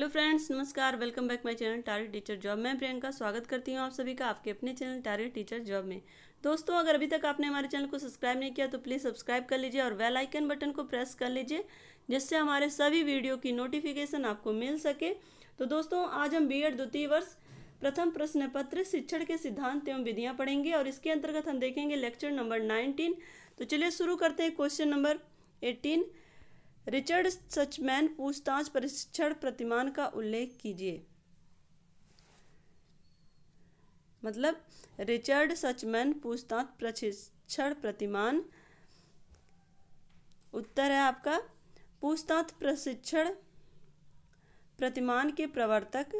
hello friends नमस्कार welcome back my channel target teacher job मैं प्रियंका स्वागत करती हूँ आप सभी का आपके अपने चैनल टारगेट टीचर जॉब में दोस्तों अगर अभी तक आपने हमारे चैनल को सब्सक्राइब नहीं किया तो प्लीज़ सब्सक्राइब कर लीजिए और वेल आइकन बटन को प्रेस कर लीजिए जिससे हमारे सभी वीडियो की नोटिफिकेशन आपको मिल सके तो दोस्तों आज हम बी द्वितीय वर्ष प्रथम प्रश्न पत्र शिक्षण के सिद्धांत एवं विधियाँ पढ़ेंगे और इसके अंतर्गत हम देखेंगे लेक्चर नंबर नाइनटीन तो चलिए शुरू करते हैं question number eighteen Richard Suchman पूछताछ परीक्षण प्रतिमान का उल्लेख कीजिए मतलब रिचर्ड सचमैन पूछताछ प्रशिक्षण प्रतिमान उत्तर है आपका पूछताछ प्रशिक्षण प्रतिमान के प्रवर्तक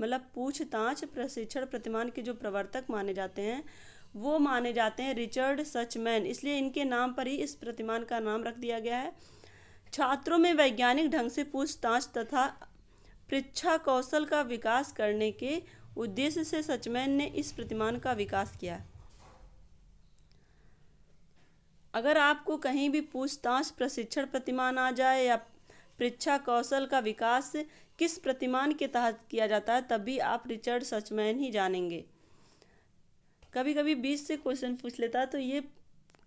मतलब पूछताछ प्रशिक्षण प्रतिमान के जो प्रवर्तक माने जाते हैं वो माने जाते हैं रिचर्ड सचमैन इसलिए इनके नाम पर ही इस प्रतिमान का नाम रख दिया गया है छात्रों में वैज्ञानिक ढंग से पूछताछ तथा परीक्षा कौशल का विकास करने के उद्देश्य से सचमैन ने इस प्रतिमान का विकास किया अगर आपको कहीं भी पूछताछ प्रशिक्षण प्रतिमान आ जाए या परीक्षा कौशल का विकास किस प्रतिमान के तहत किया जाता है तभी आप रिचर्ड सचमैन ही जानेंगे कभी कभी बीस से क्वेश्चन पूछ लेता है तो ये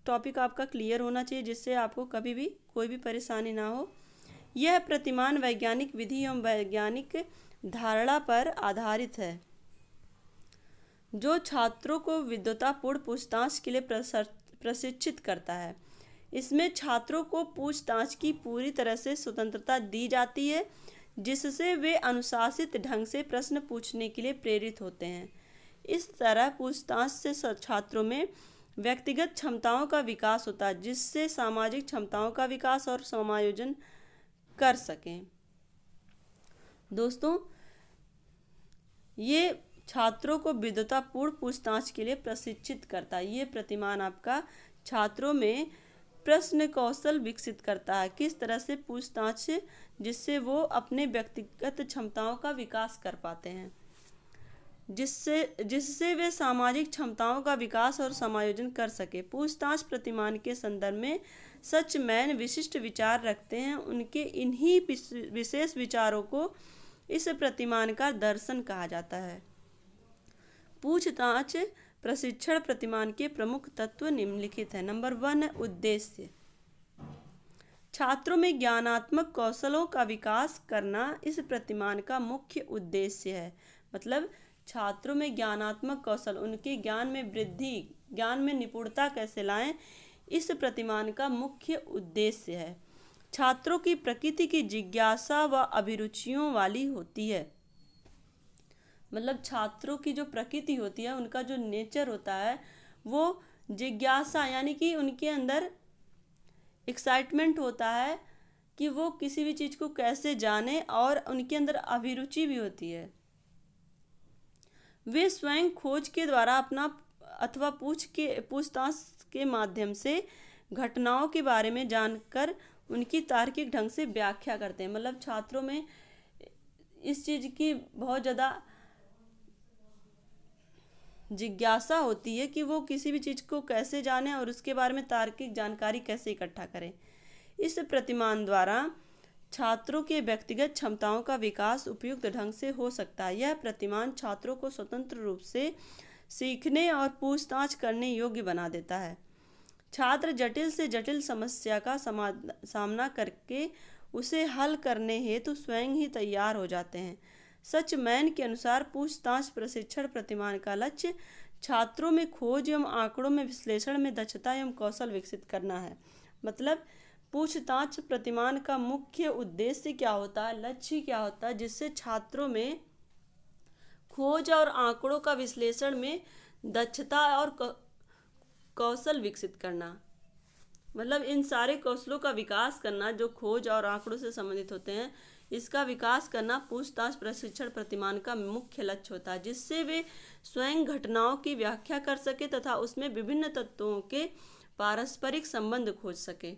टॉपिक आपका क्लियर होना चाहिए जिससे आपको कभी भी कोई भी परेशानी ना हो यह प्रतिमान वैज्ञानिक विधि एवं वैज्ञानिक धारणा पर आधारित है जो छात्रों को विद्वतापूर्ण पूछताछ के लिए प्रशिक्षित करता है इसमें छात्रों को पूछताछ की पूरी तरह से स्वतंत्रता दी जाती है जिससे वे अनुशासित ढंग से प्रश्न पूछने के लिए प्रेरित होते हैं इस तरह पूछताछ से छात्रों में व्यक्तिगत क्षमताओं का विकास होता है जिससे सामाजिक क्षमताओं का विकास और समायोजन कर सकें दोस्तों ये छात्रों को विद्वतापूर्ण पूछताछ के लिए प्रशिक्षित करता है ये प्रतिमान आपका छात्रों में प्रश्न कौशल विकसित करता है किस तरह से पूछताछ जिससे वो अपने व्यक्तिगत क्षमताओं का विकास कर पाते हैं जिससे जिससे वे सामाजिक क्षमताओं का विकास और समायोजन कर सके पूछताछ प्रतिमान के संदर्भ में सच मैन विशिष्ट विचार रखते हैं उनके इन्हीं विशेष विचारों को इस प्रतिमान का दर्शन कहा जाता है पूछताछ प्रशिक्षण प्रतिमान के प्रमुख तत्व निम्नलिखित है नंबर वन उद्देश्य छात्रों में ज्ञानात्मक कौशलों का विकास करना इस प्रतिमान का मुख्य उद्देश्य है मतलब छात्रों में ज्ञानात्मक कौशल उनके ज्ञान में वृद्धि ज्ञान में निपुणता कैसे लाएं इस प्रतिमान का मुख्य उद्देश्य है छात्रों की प्रकृति की जिज्ञासा व अभिरुचियों वाली होती है मतलब छात्रों की जो प्रकृति होती है उनका जो नेचर होता है वो जिज्ञासा यानी कि उनके अंदर एक्साइटमेंट होता है कि वो किसी भी चीज़ को कैसे जाने और उनके अंदर अभिरुचि भी होती है वे स्वयं खोज के द्वारा अपना अथवा पूछ के पूछताछ के माध्यम से घटनाओं के बारे में जानकर उनकी तार्किक ढंग से व्याख्या करते हैं मतलब छात्रों में इस चीज़ की बहुत ज़्यादा जिज्ञासा होती है कि वो किसी भी चीज़ को कैसे जाने और उसके बारे में तार्किक जानकारी कैसे इकट्ठा करें इस प्रतिमान द्वारा छात्रों के व्यक्तिगत क्षमताओं का विकास उपयुक्त ढंग से हो सकता है यह प्रतिमान छात्रों को स्वतंत्र रूप से सीखने और पूछताछ करने योग्य बना देता है छात्र जटिल से जटिल समस्या का सामना करके उसे हल करने हेतु तो स्वयं ही तैयार हो जाते हैं सच मैन के अनुसार पूछताछ प्रशिक्षण प्रतिमान का लक्ष्य छात्रों में खोज एवं आंकड़ों में विश्लेषण में दक्षता एवं कौशल विकसित करना है मतलब पूछताछ प्रतिमान का मुख्य उद्देश्य क्या होता है लक्ष्य क्या होता है जिससे छात्रों में खोज और आंकड़ों का विश्लेषण में दक्षता और कौशल विकसित करना मतलब इन सारे कौशलों का विकास करना जो खोज और आंकड़ों से संबंधित होते हैं इसका विकास करना पूछताछ प्रशिक्षण प्रतिमान का मुख्य लक्ष्य होता है जिससे वे स्वयं घटनाओं की व्याख्या कर सके तथा उसमें विभिन्न तत्वों के पारस्परिक संबंध खोज सके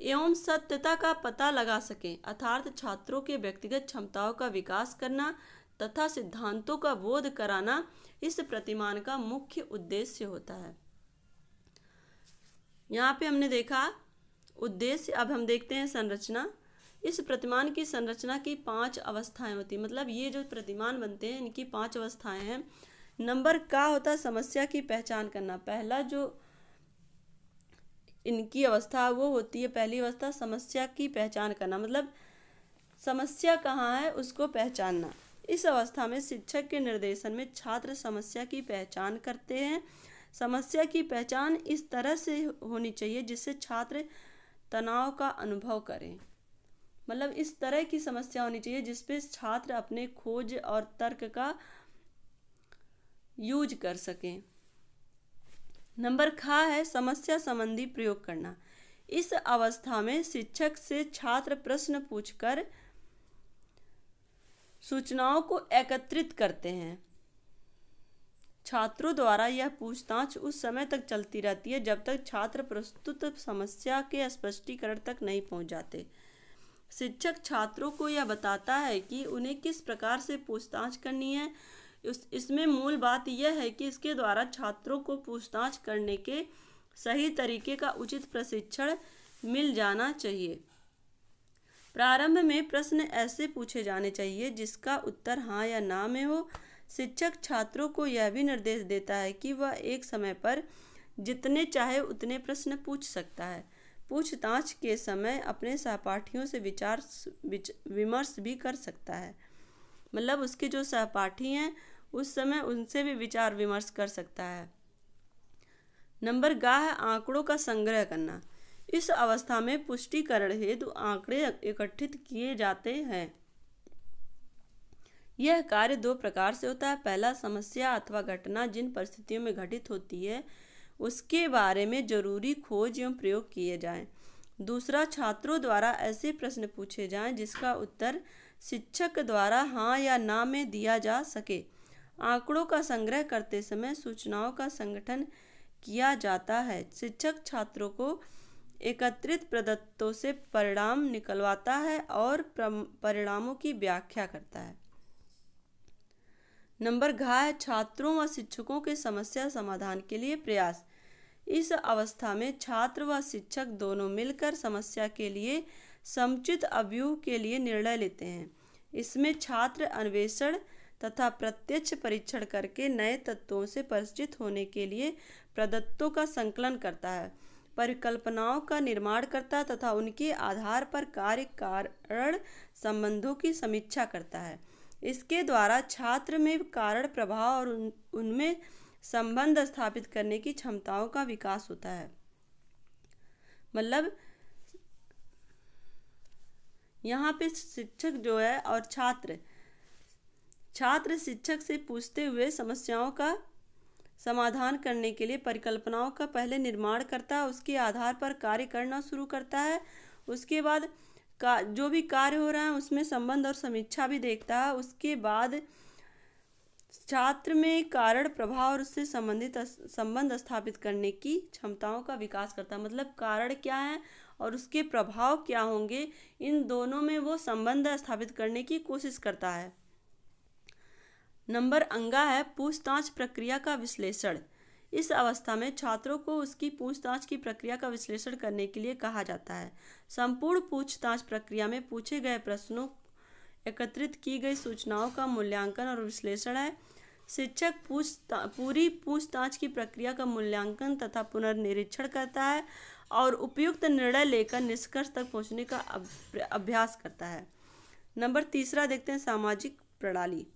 एवं सत्यता का पता लगा सकें अर्थात छात्रों के व्यक्तिगत क्षमताओं का विकास करना तथा सिद्धांतों का बोध कराना इस प्रतिमान का मुख्य उद्देश्य होता है यहाँ पे हमने देखा उद्देश्य अब हम देखते हैं संरचना इस प्रतिमान की संरचना की पांच अवस्थाएं होती मतलब ये जो प्रतिमान बनते हैं इनकी पांच अवस्थाएं हैं नंबर का होता समस्या की पहचान करना पहला जो इनकी अवस्था वो होती है पहली अवस्था समस्या की पहचान करना मतलब समस्या कहाँ है उसको पहचानना इस अवस्था में शिक्षक के निर्देशन में छात्र समस्या की पहचान करते हैं समस्या की पहचान इस तरह से होनी चाहिए जिससे छात्र तनाव का अनुभव करें मतलब इस तरह की समस्या होनी चाहिए जिसपे छात्र अपने खोज और तर्क का यूज कर सकें नंबर खा है समस्या संबंधी प्रयोग करना इस अवस्था में शिक्षक से छात्र प्रश्न पूछकर सूचनाओं को एकत्रित करते हैं छात्रों द्वारा यह पूछताछ उस समय तक चलती रहती है जब तक छात्र प्रस्तुत समस्या के स्पष्टीकरण तक नहीं पहुंच जाते शिक्षक छात्रों को यह बताता है कि उन्हें किस प्रकार से पूछताछ करनी है इस इसमें मूल बात यह है कि इसके द्वारा छात्रों को पूछताछ करने के सही तरीके का उचित प्रशिक्षण मिल जाना चाहिए प्रारंभ में प्रश्न ऐसे पूछे जाने चाहिए जिसका उत्तर हाँ या ना में हो शिक्षक छात्रों को यह भी निर्देश देता है कि वह एक समय पर जितने चाहे उतने प्रश्न पूछ सकता है पूछताछ के समय अपने सहपाठियों से विचार विमर्श भी कर सकता है मतलब उसके जो सहपाठी हैं उस समय उनसे भी विचार विमर्श कर सकता है नंबर गा है आंकड़ों का संग्रह करना इस अवस्था में पुष्टिकरण हेतु आंकड़े एकत्रित किए जाते हैं यह कार्य दो प्रकार से होता है पहला समस्या अथवा घटना जिन परिस्थितियों में घटित होती है उसके बारे में जरूरी खोज एवं प्रयोग किए जाएं दूसरा छात्रों द्वारा ऐसे प्रश्न पूछे जाएं जिसका उत्तर शिक्षक द्वारा हाँ या ना में दिया जा सके आंकड़ों का संग्रह करते समय सूचनाओं का संगठन किया जाता है शिक्षक छात्रों को एकत्रित प्रदत्तों से परिणाम निकलवाता है और परिणामों की व्याख्या करता है नंबर घा छात्रों व शिक्षकों के समस्या समाधान के लिए प्रयास इस अवस्था में छात्र व शिक्षक दोनों मिलकर समस्या के लिए समुचित अभ्यूह के लिए निर्णय लेते हैं इसमें छात्र अन्वेषण तथा प्रत्यक्ष परीक्षण करके नए तत्वों से परिचित होने के लिए प्रदत्तों का संकलन करता है परिकल्पनाओं का निर्माण करता तथा उनके आधार पर कार्य कारण संबंधों की समीक्षा करता है इसके द्वारा छात्र में कारण प्रभाव और उन उनमें संबंध स्थापित करने की क्षमताओं का विकास होता है मतलब यहाँ पे शिक्षक जो है और छात्र छात्र शिक्षक से पूछते हुए समस्याओं का समाधान करने के लिए परिकल्पनाओं का पहले निर्माण करता है उसके आधार पर कार्य करना शुरू करता है उसके बाद का जो भी कार्य हो रहा है उसमें संबंध और समीक्षा भी देखता है उसके बाद छात्र में कारण प्रभाव और उससे संबंधित संबंध स्थापित करने की क्षमताओं का विकास करता है मतलब कारण क्या है और उसके प्रभाव क्या होंगे इन दोनों में वो संबंध स्थापित करने की कोशिश करता है नंबर अंगा है पूछताछ प्रक्रिया का विश्लेषण इस अवस्था में छात्रों को उसकी पूछताछ की प्रक्रिया का विश्लेषण करने के लिए कहा जाता है संपूर्ण पूछताछ प्रक्रिया में पूछे गए प्रश्नों एकत्रित की गई सूचनाओं का मूल्यांकन और विश्लेषण है शिक्षक पूछ पूरी पूछताछ की प्रक्रिया का मूल्यांकन तथा पुनर्निरीक्षण करता है और उपयुक्त निर्णय लेकर निष्कर्ष तक पहुंचने का अभ्यास करता है नंबर तीसरा देखते हैं सामाजिक प्रणाली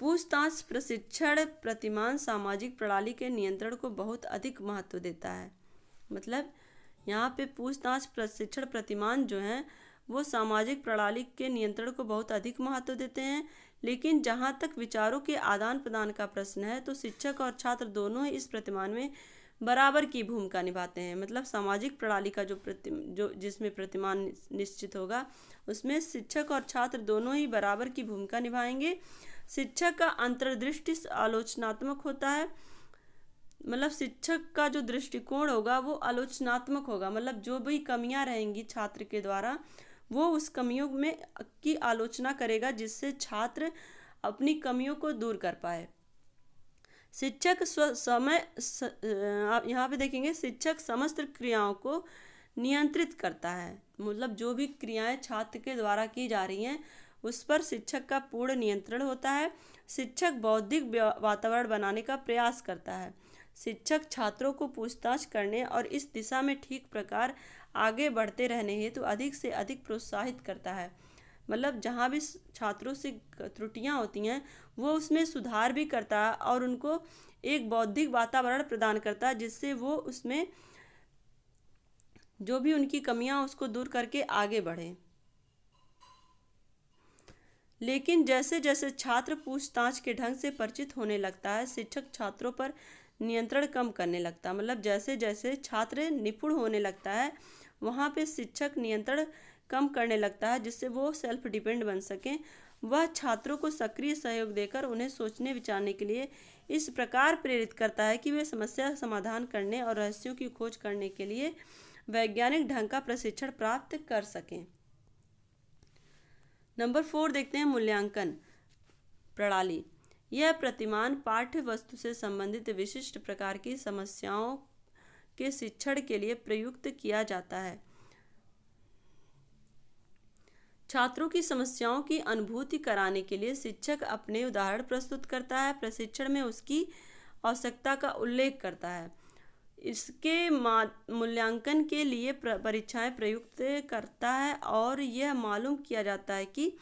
पूछताछ प्रशिक्षण प्रतिमान सामाजिक प्रणाली के नियंत्रण को बहुत अधिक महत्व देता है मतलब यहाँ पे पूछताछ प्रशिक्षण प्रतिमान जो हैं वो सामाजिक प्रणाली के नियंत्रण को बहुत अधिक महत्व देते हैं लेकिन जहाँ तक विचारों के आदान प्रदान का प्रश्न है तो शिक्षक और छात्र दोनों ही इस प्रतिमान में बराबर की भूमिका निभाते हैं मतलब सामाजिक प्रणाली का जो प्रति जो जिसमें प्रतिमान निश्चित होगा उसमें शिक्षक और छात्र दोनों ही बराबर की भूमिका निभाएंगे शिक्षक का अंतर्दृष्टि आलोचनात्मक होता है मतलब शिक्षक का जो दृष्टिकोण होगा वो आलोचनात्मक होगा मतलब जो भी कमियां रहेंगी छात्र के द्वारा वो उस कमियों में की आलोचना करेगा जिससे छात्र अपनी कमियों को दूर कर पाए शिक्षक समय आप यहाँ पे देखेंगे शिक्षक समस्त क्रियाओं को नियंत्रित करता है मतलब जो भी क्रियाएं छात्र के द्वारा की जा रही हैं उस पर शिक्षक का पूर्ण नियंत्रण होता है शिक्षक बौद्धिक वातावरण बनाने का प्रयास करता है शिक्षक छात्रों को पूछताछ करने और इस दिशा में ठीक प्रकार आगे बढ़ते रहने हेतु तो अधिक से अधिक प्रोत्साहित करता है मतलब जहाँ भी छात्रों से त्रुटियाँ होती हैं वो उसमें सुधार भी करता है और उनको एक बौद्धिक वातावरण प्रदान करता है जिससे वो उसमें जो भी उनकी कमियाँ उसको दूर करके आगे बढ़े लेकिन जैसे जैसे छात्र पूछताछ के ढंग से परिचित होने लगता है शिक्षक छात्रों पर नियंत्रण कम करने लगता है मतलब जैसे जैसे छात्र निपुण होने लगता है वहाँ पे शिक्षक नियंत्रण कम करने लगता है जिससे वो सेल्फ डिपेंड बन सकें वह छात्रों को सक्रिय सहयोग देकर उन्हें सोचने विचारने के लिए इस प्रकार प्रेरित करता है कि वे समस्या समाधान करने और रहस्यों की खोज करने के लिए वैज्ञानिक ढंग का प्रशिक्षण प्राप्त कर सकें नंबर फोर देखते हैं मूल्यांकन प्रणाली यह प्रतिमान पाठ्य वस्तु से संबंधित विशिष्ट प्रकार की समस्याओं के शिक्षण के लिए प्रयुक्त किया जाता है छात्रों की समस्याओं की अनुभूति कराने के लिए शिक्षक अपने उदाहरण प्रस्तुत करता है प्रशिक्षण में उसकी आवश्यकता का उल्लेख करता है इसके मूल्यांकन के लिए परीक्षाएं प्रयुक्त करता है और यह मालूम किया जाता है कि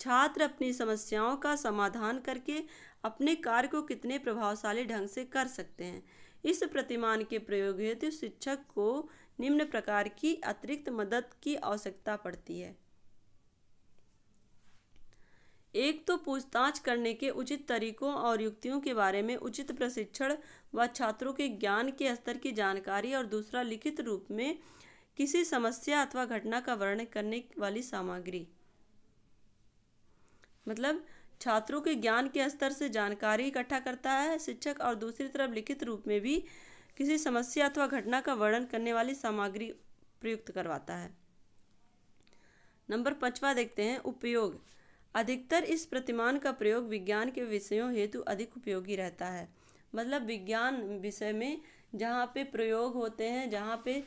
छात्र अपनी समस्याओं का समाधान करके अपने कार्य को कितने प्रभावशाली ढंग से कर सकते हैं इस प्रतिमान के प्रयोग हेतु शिक्षक को निम्न प्रकार की अतिरिक्त मदद की आवश्यकता पड़ती है एक तो पूछताछ करने के उचित तरीकों और युक्तियों के बारे में उचित प्रशिक्षण व छात्रों के ज्ञान के स्तर की जानकारी और दूसरा लिखित रूप में किसी समस्या अथवा घटना का वर्णन करने वाली सामग्री मतलब छात्रों के ज्ञान के स्तर से जानकारी इकट्ठा करता है शिक्षक और दूसरी तरफ लिखित रूप में भी किसी समस्या अथवा घटना का वर्णन करने वाली सामग्री प्रयुक्त करवाता है नंबर पचवा देखते हैं उपयोग अधिकतर इस प्रतिमान का प्रयोग विज्ञान के विषयों हेतु अधिक उपयोगी रहता है मतलब विज्ञान विषय में जहाँ पे प्रयोग होते हैं जहाँ पे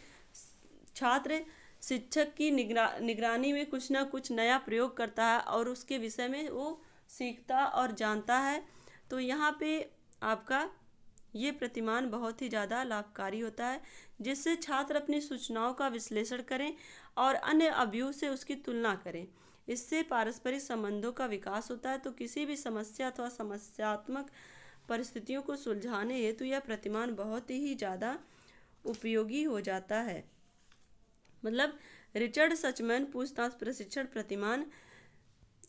छात्र शिक्षक की निगरा निगरानी में कुछ ना कुछ नया प्रयोग करता है और उसके विषय में वो सीखता और जानता है तो यहाँ पे आपका ये प्रतिमान बहुत ही ज़्यादा लाभकारी होता है जिससे छात्र अपनी सूचनाओं का विश्लेषण करें और अन्य अभियोग से उसकी तुलना करें इससे पारस्परिक संबंधों का विकास होता है तो किसी भी समस्या अथवा समस्यात्मक परिस्थितियों को सुलझाने हेतु यह प्रतिमान बहुत ही ज़्यादा उपयोगी हो जाता है मतलब रिचर्ड सचमैन पूछताछ प्रशिक्षण प्रतिमान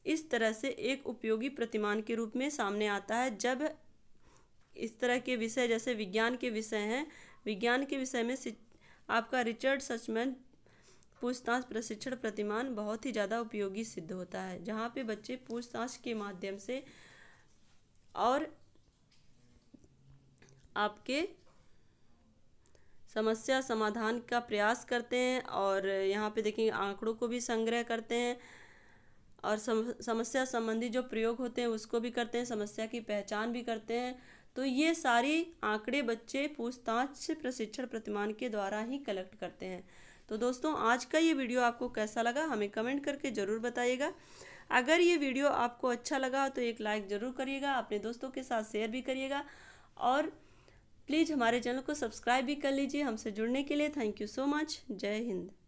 इस तरह से एक उपयोगी प्रतिमान के रूप में सामने आता है जब इस तरह के विषय जैसे विज्ञान के विषय हैं विज्ञान के विषय में आपका रिचर्ड सचमैन पूछताछ प्रशिक्षण प्रतिमान बहुत ही ज़्यादा उपयोगी सिद्ध होता है जहाँ पे बच्चे पूछताछ के माध्यम से और आपके समस्या समाधान का प्रयास करते हैं और यहाँ पे देखेंगे आंकड़ों को भी संग्रह करते हैं और सम, समस्या संबंधी जो प्रयोग होते हैं उसको भी करते हैं समस्या की पहचान भी करते हैं तो ये सारी आंकड़े बच्चे पूछताछ प्रशिक्षण प्रतिमान के द्वारा ही कलेक्ट करते हैं तो दोस्तों आज का ये वीडियो आपको कैसा लगा हमें कमेंट करके ज़रूर बताइएगा अगर ये वीडियो आपको अच्छा लगा तो एक लाइक ज़रूर करिएगा अपने दोस्तों के साथ शेयर भी करिएगा और प्लीज़ हमारे चैनल को सब्सक्राइब भी कर लीजिए हमसे जुड़ने के लिए थैंक यू सो मच जय हिंद